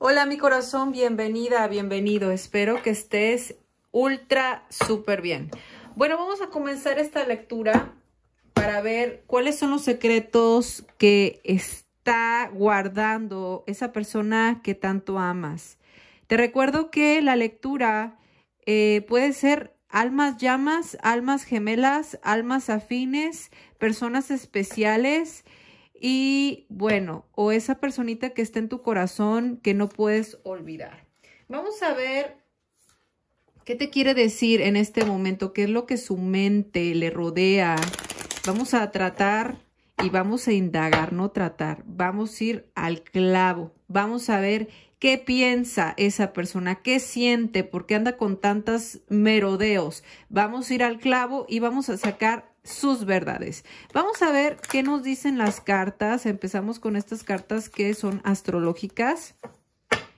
Hola mi corazón, bienvenida, bienvenido. Espero que estés ultra súper bien. Bueno, vamos a comenzar esta lectura para ver cuáles son los secretos que está guardando esa persona que tanto amas. Te recuerdo que la lectura eh, puede ser almas llamas, almas gemelas, almas afines, personas especiales, y bueno, o esa personita que está en tu corazón que no puedes olvidar. Vamos a ver qué te quiere decir en este momento, qué es lo que su mente le rodea. Vamos a tratar y vamos a indagar, no tratar, vamos a ir al clavo, vamos a ver qué piensa esa persona, qué siente, por qué anda con tantos merodeos. Vamos a ir al clavo y vamos a sacar sus verdades. Vamos a ver qué nos dicen las cartas. Empezamos con estas cartas que son astrológicas.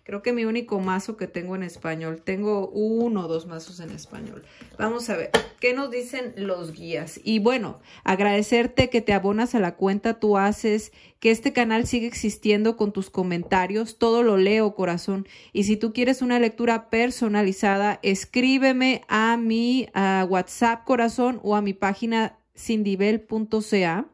Creo que mi único mazo que tengo en español. Tengo uno o dos mazos en español. Vamos a ver qué nos dicen los guías. Y bueno, agradecerte que te abonas a la cuenta, tú haces que este canal sigue existiendo con tus comentarios. Todo lo leo, corazón. Y si tú quieres una lectura personalizada, escríbeme a mi WhatsApp, corazón, o a mi página sindivel.ca.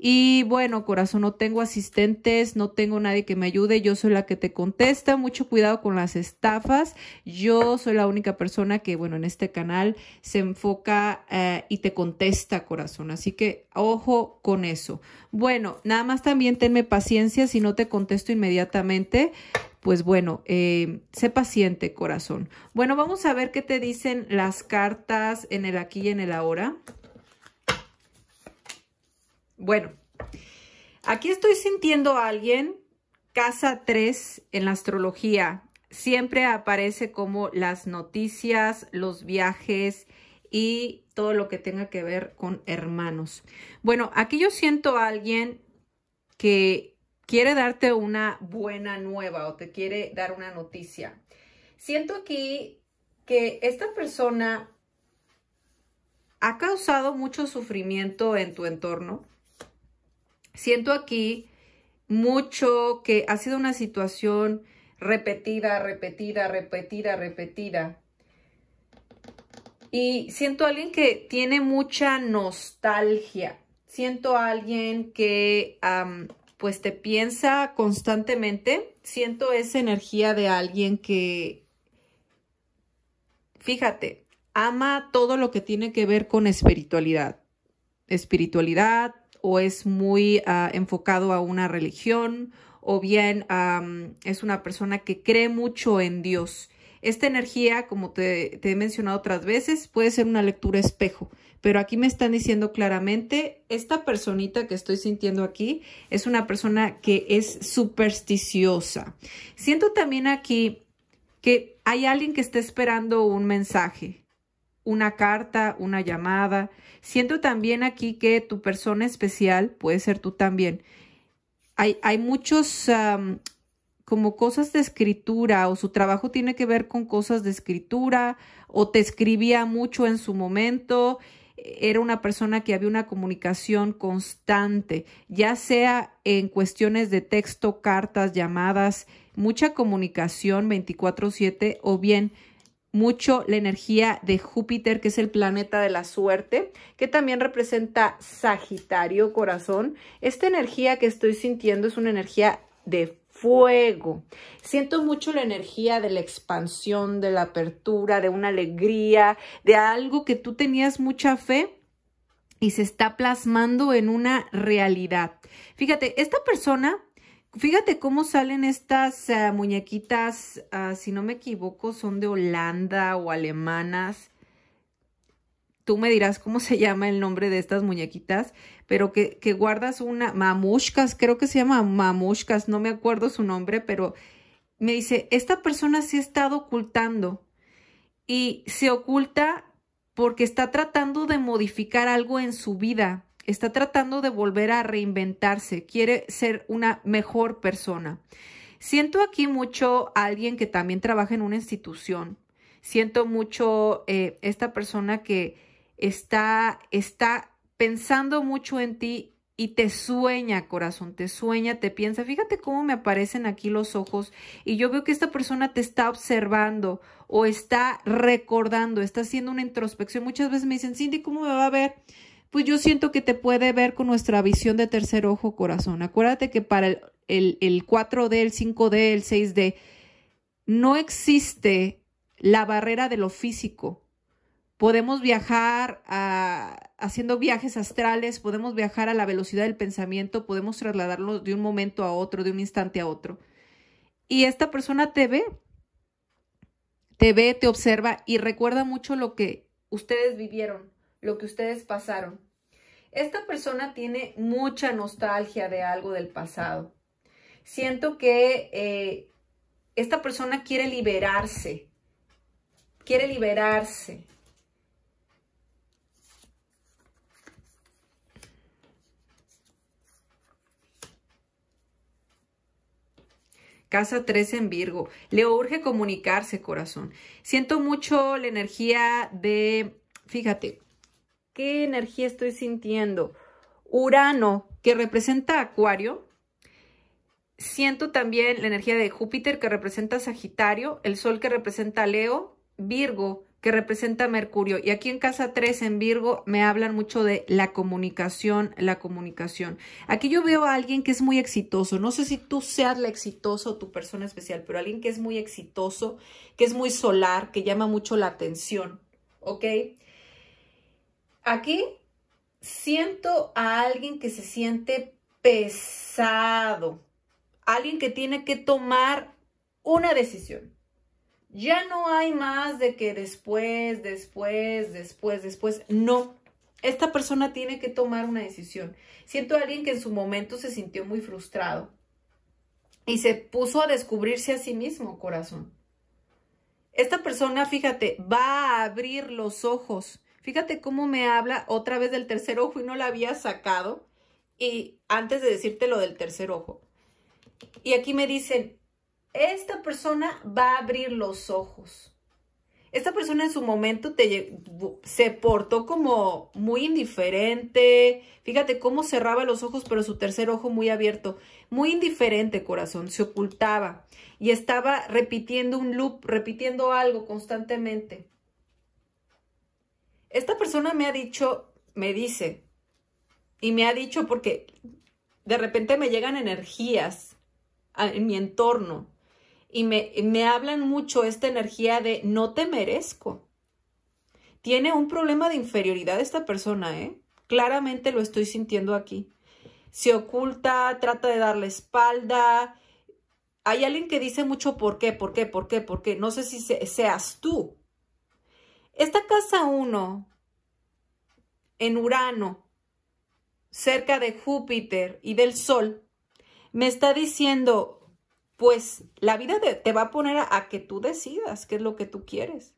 Y bueno, corazón, no tengo asistentes, no tengo nadie que me ayude, yo soy la que te contesta, mucho cuidado con las estafas, yo soy la única persona que, bueno, en este canal se enfoca eh, y te contesta, corazón, así que ojo con eso. Bueno, nada más también tenme paciencia si no te contesto inmediatamente. Pues bueno, eh, sé paciente, corazón. Bueno, vamos a ver qué te dicen las cartas en el aquí y en el ahora. Bueno, aquí estoy sintiendo a alguien, casa 3 en la astrología. Siempre aparece como las noticias, los viajes y todo lo que tenga que ver con hermanos. Bueno, aquí yo siento a alguien que quiere darte una buena nueva o te quiere dar una noticia. Siento aquí que esta persona ha causado mucho sufrimiento en tu entorno Siento aquí mucho que ha sido una situación repetida, repetida, repetida, repetida. Y siento a alguien que tiene mucha nostalgia. Siento a alguien que pues te piensa constantemente. Siento esa energía de alguien que, fíjate, ama todo lo que tiene que ver con espiritualidad. Espiritualidad, o es muy ah, enfocado a una religión o bien es una persona que cree mucho en Dios. Esta energía, como te, te, he mencionado otras veces, puede ser una lectura espejo, pero aquí me están diciendo claramente, esta personita que estoy sintiendo aquí es una persona que es supersticiosa. Siento también aquí que hay alguien que está esperando un mensaje, una carta, una llamada. Siento también aquí que tu persona especial, puede ser tú también, hay, hay muchos como cosas de escritura o su trabajo tiene que ver con cosas de escritura o te escribía mucho en su momento. Era una persona que había una comunicación constante, ya sea en cuestiones de texto, cartas, llamadas, mucha comunicación 24/7 o bien mucho la energía de Júpiter, que es el planeta de la suerte, que también representa Sagitario, corazón. Esta energía que estoy sintiendo es una energía de fuego. Siento mucho la energía de la expansión, de la apertura, de una alegría, de algo que tú tenías mucha fe y se está plasmando en una realidad. Fíjate, esta persona Fíjate cómo salen estas eh, muñequitas, ah, si no me equivoco, son de Holanda o alemanas. Tú me dirás cómo se llama el nombre de estas muñequitas, pero que, que guardas una, mamushkas, creo que se llama mamushkas, no me acuerdo su nombre, pero me dice, esta persona se ha estado ocultando y se oculta porque está tratando de modificar algo en su vida está tratando de volver a reinventarse, quiere ser una mejor persona. Siento aquí mucho a alguien que también trabaja en una institución. Siento mucho eh, esta persona que está, está pensando mucho en ti y te sueña, corazón, te sueña, te piensa. Fíjate cómo me aparecen aquí los ojos y yo veo que esta persona te está observando o está recordando, está haciendo una introspección. Muchas veces me dicen, Cindy, ¿cómo me va a ver? pues yo siento que te puede ver con nuestra visión de tercer ojo corazón. Acuérdate que para el, 4D, el 5D, el 6D, no existe la barrera de lo físico. Podemos viajar a, haciendo viajes astrales, podemos viajar a la velocidad del pensamiento, podemos trasladarlo de un momento a otro, de un instante a otro. Y esta persona te ve, te ve, te observa y recuerda mucho lo que ustedes vivieron lo que ustedes pasaron. Esta persona tiene mucha nostalgia de algo del pasado. Siento que eh, esta persona quiere liberarse, quiere liberarse. Casa 3 en Virgo. Le urge comunicarse, corazón. Siento mucho la energía de, fíjate, ¿Qué energía estoy sintiendo? Urano, que representa Acuario. Siento también la energía de Júpiter, que representa Sagitario, el Sol, que representa Leo, Virgo, que representa Mercurio. Y aquí en casa 3, en Virgo, me hablan mucho de la comunicación, la comunicación. Aquí yo veo a alguien que es muy exitoso. No sé si tú seas la exitosa o tu persona especial, pero alguien que es muy exitoso, que es muy solar, que llama mucho la atención, ¿ok? Aquí siento a alguien que se siente pesado, alguien que tiene que tomar una decisión. Ya no hay más de que después, después, después, después. No, esta persona tiene que tomar una decisión. Siento a alguien que en su momento se sintió muy frustrado y se puso a descubrirse a sí mismo, corazón. Esta persona, fíjate, va a abrir los ojos Fíjate cómo me habla otra vez del tercer ojo y no la había sacado. Y antes de decirte lo del tercer ojo. Y aquí me dicen, esta persona va a abrir los ojos. Esta persona en su momento te, se portó como muy indiferente. Fíjate cómo cerraba los ojos, pero su tercer ojo muy abierto. Muy indiferente, corazón. Se ocultaba. Y estaba repitiendo un loop, repitiendo algo constantemente. Esta persona me ha dicho, me dice, y me ha dicho porque de repente me llegan energías en mi entorno y me, hablan mucho esta energía de no te merezco. Tiene un problema de inferioridad esta persona, ¿eh? Claramente lo estoy sintiendo aquí. Se oculta, trata de darle espalda, hay alguien que dice mucho por qué, por qué, por qué, por qué. No sé si seas tú, esta casa 1 en Urano, cerca de Júpiter y del Sol, me está diciendo, pues la vida te va a poner a, que tú decidas qué es lo que tú quieres.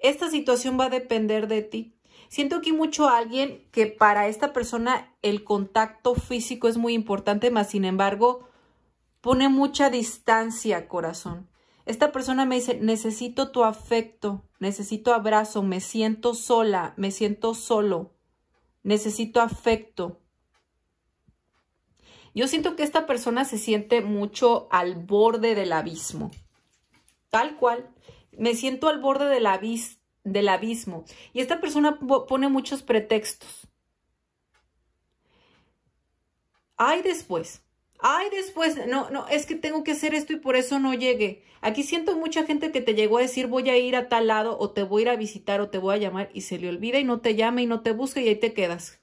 Esta situación va a depender de ti. Siento aquí mucho a alguien que para esta persona el contacto físico es muy importante, más sin embargo pone mucha distancia, corazón. Esta persona me dice, necesito tu afecto, necesito abrazo, me siento sola, me siento solo, necesito afecto. Yo siento que esta persona se siente mucho al borde del abismo, tal cual. Me siento al borde del, abismo. Y esta persona pone muchos pretextos. Hay después, ay, después, no, no, es que tengo que hacer esto y por eso no llegué. Aquí siento mucha gente que te llegó a decir voy a ir a tal lado o te voy a ir a visitar o te voy a llamar y se le olvida y no te llama y no te busca y ahí te quedas.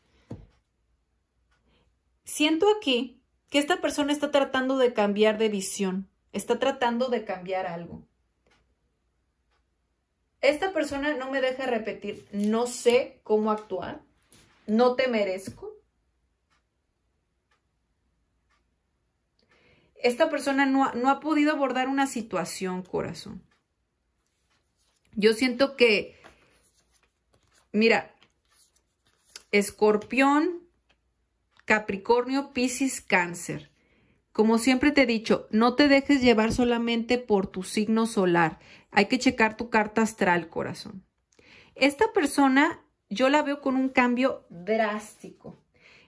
Siento aquí que esta persona está tratando de cambiar de visión, está tratando de cambiar algo. Esta persona no me deja repetir, no sé cómo actuar, no te merezco esta persona no, ha podido abordar una situación, corazón. Yo siento que, mira, escorpión, Capricornio, Piscis, Cáncer. Como siempre te he dicho, no te dejes llevar solamente por tu signo solar. Hay que checar tu carta astral, corazón. Esta persona yo la veo con un cambio drástico.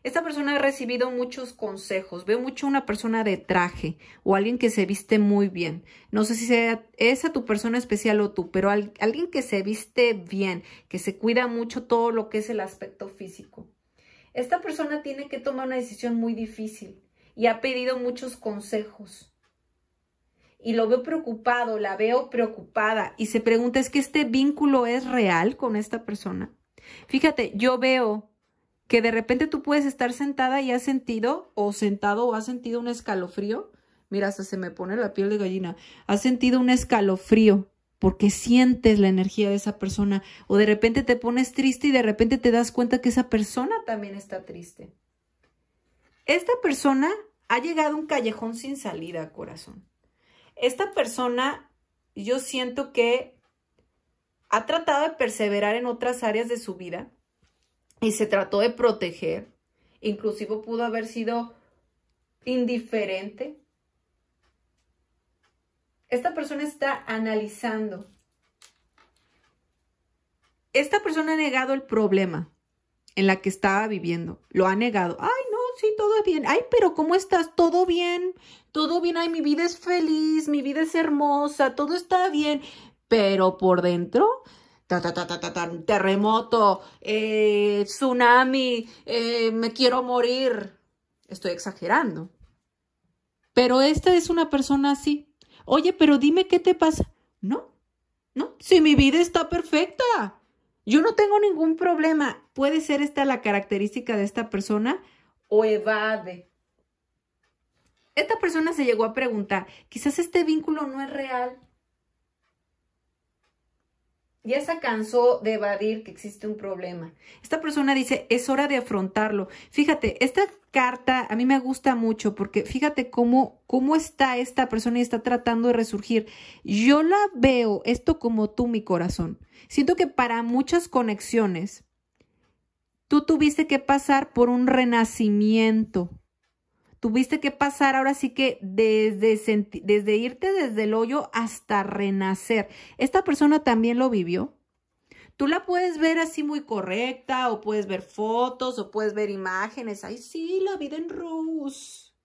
Esta persona ha recibido muchos consejos. Veo mucho una persona de traje o alguien que se viste muy bien. No sé si sea esa tu persona especial o tú, pero alguien que se viste bien, que se cuida mucho todo lo que es el aspecto físico. Esta persona tiene que tomar una decisión muy difícil y ha pedido muchos consejos. Y lo veo preocupado, la veo preocupada y se pregunta, ¿es que este vínculo es real con esta persona? Fíjate, yo veo que de repente tú puedes estar sentada y has sentido, o sentado, o has sentido un escalofrío. Mira, hasta se me pone la piel de gallina. Has sentido un escalofrío porque sientes la energía de esa persona. O de repente te pones triste y de repente te das cuenta que esa persona también está triste. Esta persona ha llegado a un callejón sin salida, corazón. Esta persona, yo siento que ha tratado de perseverar en otras áreas de su vida y se trató de proteger. Inclusive pudo haber sido indiferente. Esta persona está analizando. Esta persona ha negado el problema en la que estaba viviendo. Lo ha negado. Ay, no, sí, todo es bien. Ay, pero ¿cómo estás? Todo bien. Todo bien. Ay, mi vida es feliz, mi vida es hermosa, todo está bien. Pero por dentro terremoto, eh, tsunami, eh, me quiero morir. Estoy exagerando. Pero esta es una persona así. Oye, pero dime qué te pasa. No, no, si mi vida está perfecta. Yo no tengo ningún problema. Puede ser esta la característica de esta persona o evade. Esta persona se llegó a preguntar, quizás este vínculo no es real, ya se cansó de evadir que existe un problema. Esta persona dice, es hora de afrontarlo. Fíjate, esta carta a mí me gusta mucho porque fíjate cómo, cómo está esta persona y está tratando de resurgir. Yo la veo, esto como tú, mi corazón. Siento que para muchas conexiones, tú tuviste que pasar por un renacimiento, Tuviste que pasar ahora sí que desde, irte desde el hoyo hasta renacer. Esta persona también lo vivió. Tú la puedes ver así muy correcta, o puedes ver fotos, o puedes ver imágenes. Ay, sí, la vida en rus.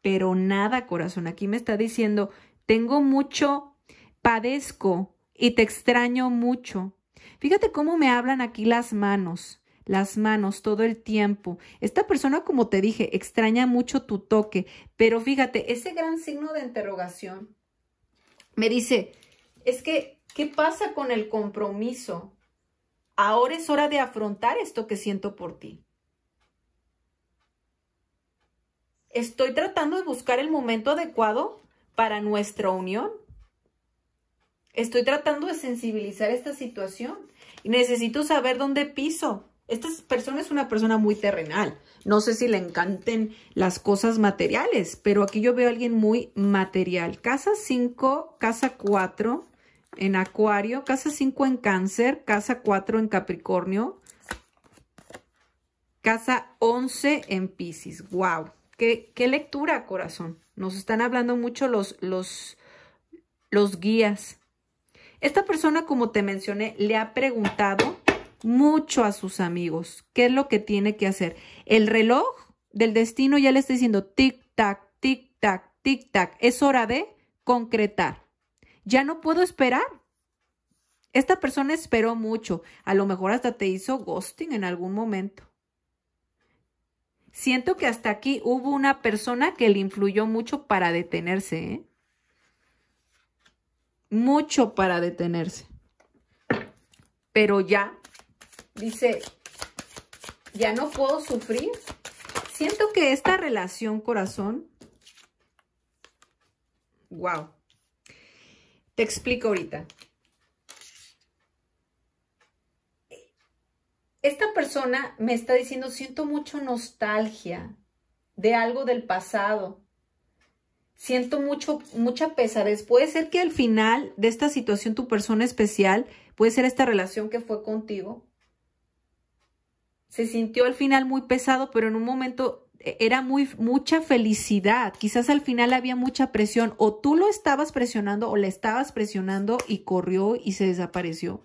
Pero nada, corazón. Aquí me está diciendo, tengo mucho, padezco y te extraño mucho. Fíjate cómo me hablan aquí las manos las manos todo el tiempo. Esta persona, como te dije, extraña mucho tu toque, pero fíjate, ese gran signo de interrogación me dice, es que, ¿qué pasa con el compromiso? Ahora es hora de afrontar esto que siento por ti. Estoy tratando de buscar el momento adecuado para nuestra unión. Estoy tratando de sensibilizar esta situación y necesito saber dónde piso. Esta persona es una persona muy terrenal. No sé si le encanten las cosas materiales, pero aquí yo veo a alguien muy material. Casa 5, casa 4 en Acuario, casa 5 en Cáncer, casa 4 en Capricornio, casa 11 en Piscis. ¡Guau! ¿Qué, qué lectura, corazón! Nos están hablando mucho los, los, los guías. Esta persona, como te mencioné, le ha preguntado mucho a sus amigos. ¿Qué es lo que tiene que hacer? El reloj del destino ya le está diciendo tic-tac, tic-tac, tic-tac. Es hora de concretar. Ya no puedo esperar. Esta persona esperó mucho. A lo mejor hasta te hizo ghosting en algún momento. Siento que hasta aquí hubo una persona que le influyó mucho para detenerse. ¿eh? Mucho para detenerse. Pero ya Dice, ya no puedo sufrir. Siento que esta relación, corazón, wow. Te explico ahorita. Esta persona me está diciendo, siento mucho nostalgia de algo del pasado. Siento mucho, mucha pesadez. Puede ser que al final de esta situación tu persona especial, puede ser esta relación que fue contigo, se sintió al final muy pesado, pero en un momento eh, era muy, mucha felicidad. Quizás al final había mucha presión o tú lo estabas presionando o le estabas presionando y corrió y se desapareció.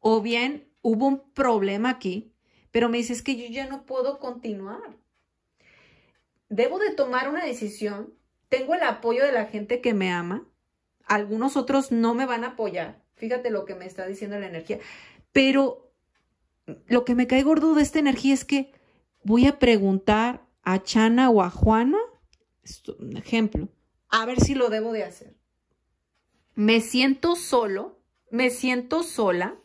O bien hubo un problema aquí, pero me dices que yo ya no puedo continuar. Debo de tomar una decisión. Tengo el apoyo de la gente que me ama. Algunos otros no me van a apoyar. Fíjate lo que me está diciendo la energía. Pero lo que me cae gordo de esta energía es que voy a preguntar a Chana o a Juana, un ejemplo, a ver si lo debo de hacer. Me siento solo, me siento sola.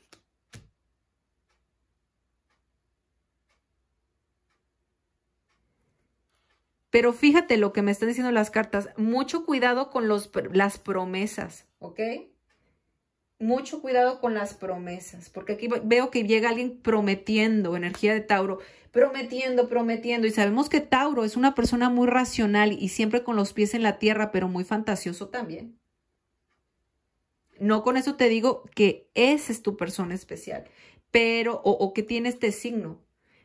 Pero fíjate lo que me están diciendo las cartas. Mucho cuidado con las promesas, ¿ok? mucho cuidado con las promesas, porque aquí veo que llega alguien prometiendo, energía de Tauro, prometiendo, prometiendo, y sabemos que Tauro es una persona muy racional y siempre con los pies en la tierra, pero muy fantasioso también. No con eso te digo que esa es tu persona especial, pero, o, o que tiene este signo.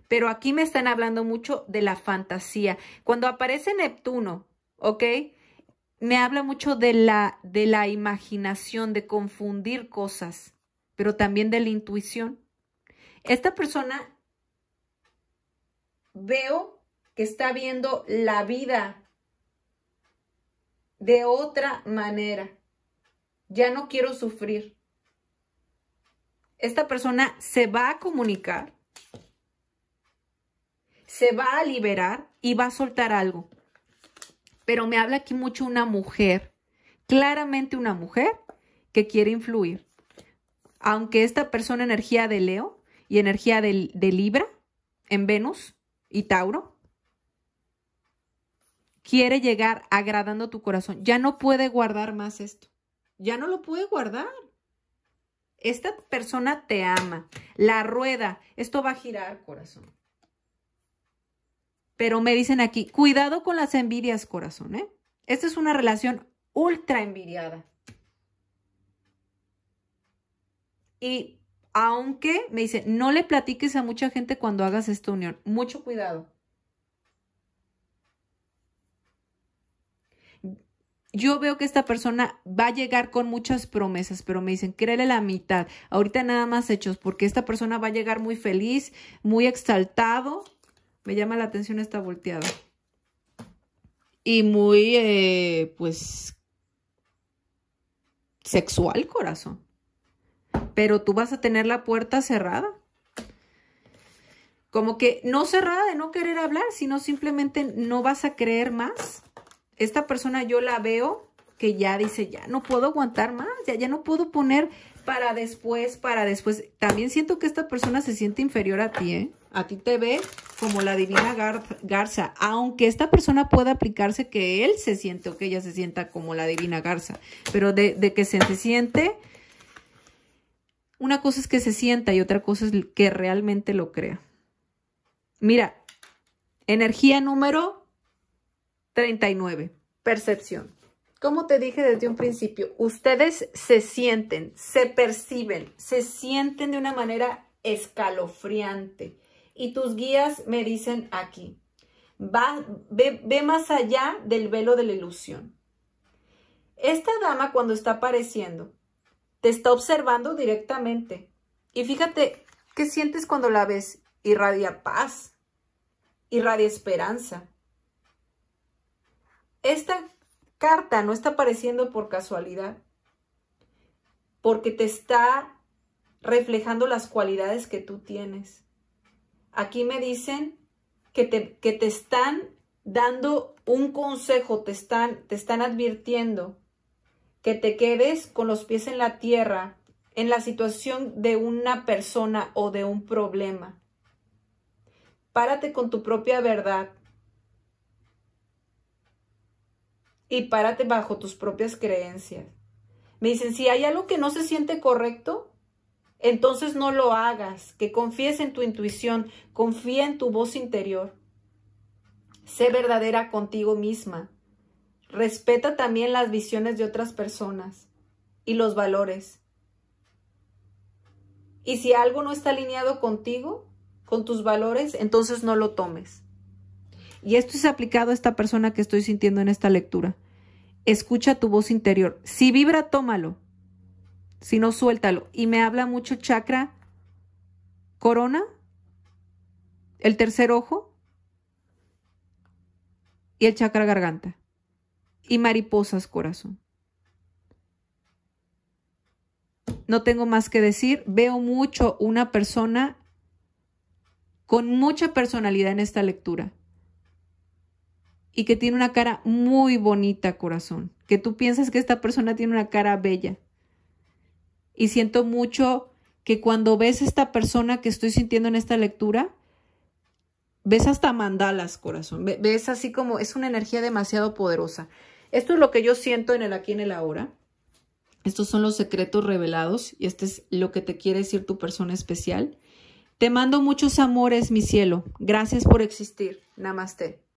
Pero aquí me están hablando mucho de la fantasía. Cuando aparece Neptuno, ¿ok? me habla mucho de la, de la imaginación, de confundir cosas, pero también de la intuición. Esta persona veo que está viendo la vida de otra manera. Ya no quiero sufrir. Esta persona se va a comunicar, se va a liberar y va a soltar algo pero me habla aquí mucho una mujer, claramente una mujer que quiere influir. Aunque esta persona energía de Leo y energía de, de Libra en Venus y Tauro, quiere llegar agradando tu corazón. Ya no puede guardar más esto. Ya no lo puede guardar. Esta persona te ama. La rueda, esto va a girar, corazón. Pero me dicen aquí, cuidado con las envidias, corazón, ¿eh? Esta es una relación ultra envidiada. Y aunque me dice, no le platiques a mucha gente cuando hagas esta unión. Mucho cuidado. Yo veo que esta persona va a llegar con muchas promesas, pero me dicen, créele la mitad. Ahorita nada más hechos, porque esta persona va a llegar muy feliz, muy exaltado, me llama la atención esta volteada. Y muy, eh, pues, sexual, corazón. Pero tú vas a tener la puerta cerrada. Como que no cerrada de no querer hablar, sino simplemente no vas a creer más. Esta persona yo la veo que ya dice, ya no puedo aguantar más, ya, ya no puedo poner para después, para después. También siento que esta persona se siente inferior a ti, ¿eh? a ti te ve como la divina Garza, aunque esta persona pueda aplicarse que él se siente o que ella se sienta como la divina Garza, pero de, que se, se siente, una cosa es que se sienta y otra cosa es que realmente lo crea. Mira, energía número 39, percepción. Como te dije desde un principio, ustedes se sienten, se perciben, se sienten de una manera escalofriante y tus guías me dicen aquí. Va, ve, ve más allá del velo de la ilusión. Esta dama cuando está apareciendo, te está observando directamente. Y fíjate, ¿qué sientes cuando la ves? Irradia paz, irradia esperanza. Esta carta no está apareciendo por casualidad, porque te está reflejando las cualidades que tú tienes aquí me dicen que te, están dando un consejo, están, te están advirtiendo que te quedes con los pies en la tierra en la situación de una persona o de un problema. Párate con tu propia verdad y párate bajo tus propias creencias. Me dicen, si hay algo que no se siente correcto, entonces no lo hagas, que confíes en tu intuición, confía en tu voz interior. Sé verdadera contigo misma. Respeta también las visiones de otras personas y los valores. Y si algo no está alineado contigo, con tus valores, entonces no lo tomes. Y esto es aplicado a esta persona que estoy sintiendo en esta lectura. Escucha tu voz interior. Si vibra, tómalo. Si no, suéltalo. Y me habla mucho chakra corona, el tercer ojo y el chakra garganta. Y mariposas, corazón. No tengo más que decir. Veo mucho una persona con mucha personalidad en esta lectura y que tiene una cara muy bonita, corazón. Que tú piensas que esta persona tiene una cara bella y siento mucho que cuando ves esta persona que estoy sintiendo en esta lectura, ves hasta mandalas, corazón, ves así como es una energía demasiado poderosa. Esto es lo que yo siento en el aquí en el ahora. Estos son los secretos revelados y este es lo que te quiere decir tu persona especial. Te mando muchos amores, mi cielo. Gracias por existir. Namaste.